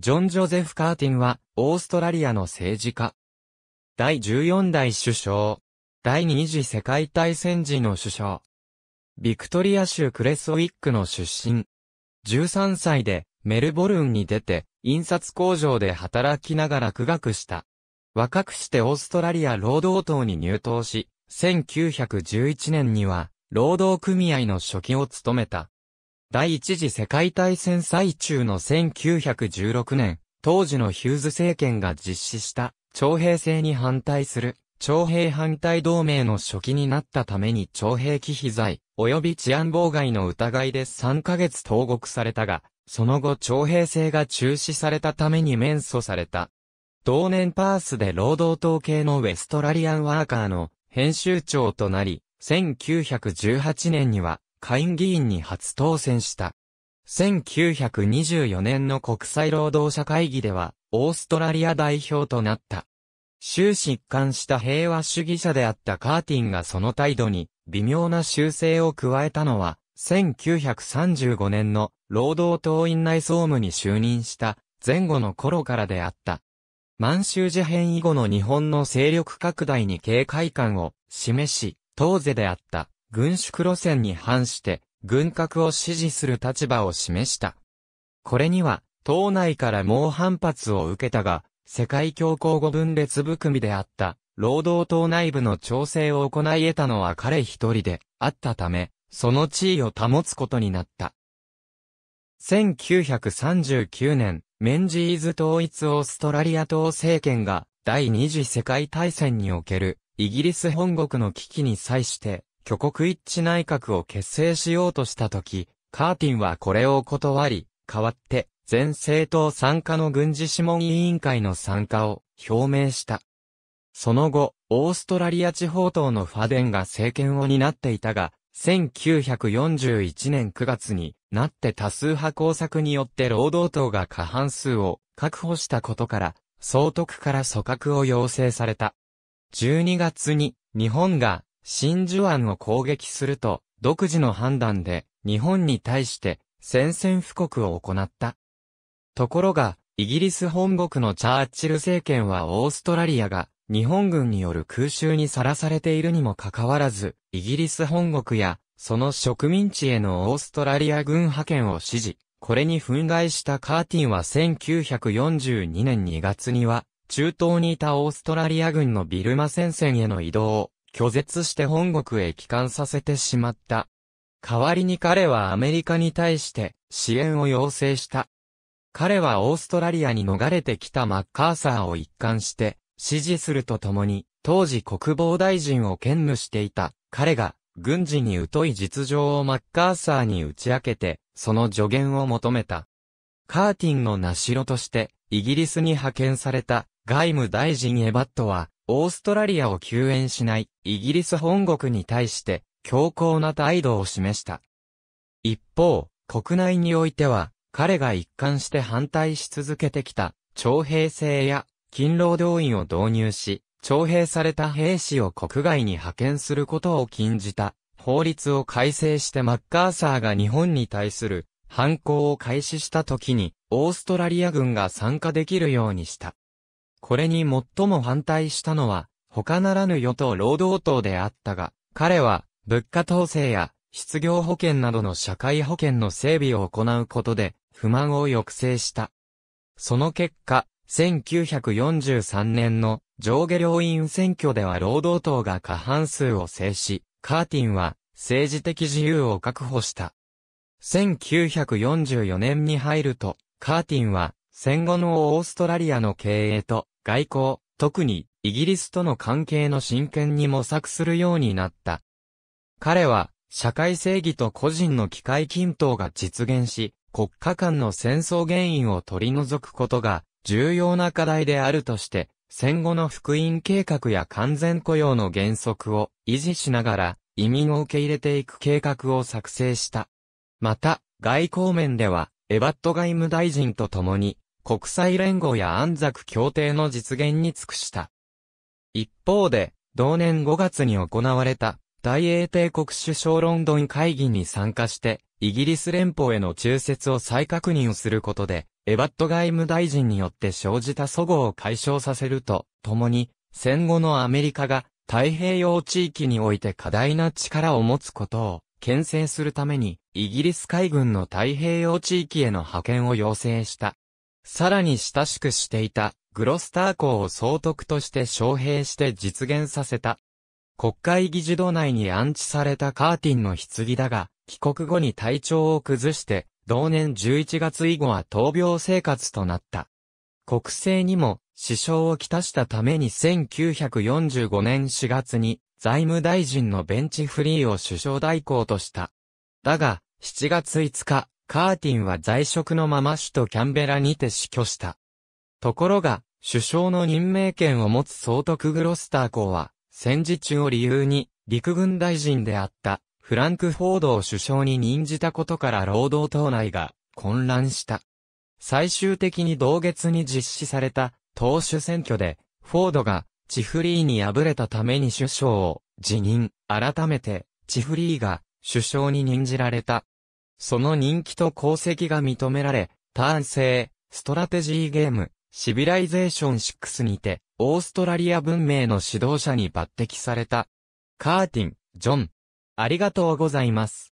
ジョン・ジョゼフ・カーティンは、オーストラリアの政治家。第14代首相。第二次世界大戦時の首相。ビクトリア州クレスウィックの出身。13歳で、メルボルンに出て、印刷工場で働きながら苦学した。若くしてオーストラリア労働党に入党し、1911年には、労働組合の初期を務めた。第一次世界大戦最中の1916年、当時のヒューズ政権が実施した徴兵制に反対する徴兵反対同盟の初期になったために徴兵機被罪及び治安妨害の疑いで3ヶ月投獄されたが、その後徴兵制が中止されたために免訴された。同年パースで労働統計のウェストラリアンワーカーの編集長となり、1918年には下院議員に初当選した。1924年の国際労働者会議では、オーストラリア代表となった。終始一貫した平和主義者であったカーティンがその態度に微妙な修正を加えたのは、1935年の労働党院内総務に就任した前後の頃からであった。満州事変以後の日本の勢力拡大に警戒感を示し、当世であった軍縮路線に反して、軍拡を支持する立場を示した。これには、党内から猛反発を受けたが、世界恐慌後分裂含みであった、労働党内部の調整を行い得たのは彼一人であったため、その地位を保つことになった。1939年、メンジーズ統一オーストラリア党政権が第二次世界大戦におけるイギリス本国の危機に際して挙国一致内閣を結成しようとしたとき、カーティンはこれを断り、代わって、全政党参加の軍事諮問委員会の参加を表明した。その後、オーストラリア地方党のファデンが政権を担っていたが、1941年9月になって多数派工作によって労働党が過半数を確保したことから、総督から組閣を要請された。12月に日本が真珠湾を攻撃すると、独自の判断で、日本に対して、宣戦布告を行った。ところが、イギリス本国のチャーチル政権はオーストラリアが、日本軍による空襲にさらされているにもかかわらず、イギリス本国や、その植民地へのオーストラリア軍派遣を支持。これに憤慨したカーティンは1942年2月には、中東にいたオーストラリア軍のビルマ戦線への移動を拒絶して本国へ帰還させてしまった。代わりに彼はアメリカに対して支援を要請した。彼はオーストラリアに逃れてきたマッカーサーを一貫して支持するとともに、当時国防大臣を兼務していた彼が軍事に疎い実情をマッカーサーに打ち明けて、その助言を求めた。カーティンの名代として、イギリスに派遣された外務大臣エバットは、オーストラリアを救援しないイギリス本国に対して強硬な態度を示した。一方、国内においては彼が一貫して反対し続けてきた徴兵制や勤労動員を導入し、徴兵された兵士を国外に派遣することを禁じた法律を改正してマッカーサーが日本に対する反抗を開始した時にオーストラリア軍が参加できるようにした。これに最も反対したのは、他ならぬ与党労働党であったが、彼は、物価統制や、失業保険などの社会保険の整備を行うことで、不満を抑制した。その結果、1943年の上下両院選挙では労働党が過半数を制し、カーティンは政治的自由を確保した。1944年に入ると、カーティンは戦後のオーストラリアの経営と外交、特にイギリスとの関係の真剣に模索するようになった。彼は、社会正義と個人の機会均等が実現し、国家間の戦争原因を取り除くことが重要な課題であるとして、戦後の福音計画や完全雇用の原則を維持しながら移民を受け入れていく計画を作成した。また、外交面では、エバット外務大臣と共に国際連合や安作協定の実現に尽くした。一方で、同年5月に行われた大英帝国首相ロンドン会議に参加して、イギリス連邦への中説を再確認することで、エバット外務大臣によって生じた祖語を解消させると、ともに、戦後のアメリカが太平洋地域において過大な力を持つことを、牽制するために、イギリス海軍の太平洋地域への派遣を要請した。さらに親しくしていたグロスター校を総督として招聘して実現させた。国会議事堂内に安置されたカーティンの棺だが、帰国後に体調を崩して、同年11月以後は闘病生活となった。国政にも支障をきたしたために1945年4月に財務大臣のベンチフリーを首相代行とした。だが、7月5日、カーティンは在職のまま首都キャンベラにて死去した。ところが、首相の任命権を持つ総督グロスター公は、戦時中を理由に、陸軍大臣であった、フランクフォードを首相に任じたことから労働党内が混乱した。最終的に同月に実施された党首選挙で、フォードがチフリーに敗れたために首相を辞任、改めてチフリーが首相に任じられた。その人気と功績が認められ、ターン制、ストラテジーゲーム、シビライゼーション6にて、オーストラリア文明の指導者に抜擢された。カーティン、ジョン。ありがとうございます。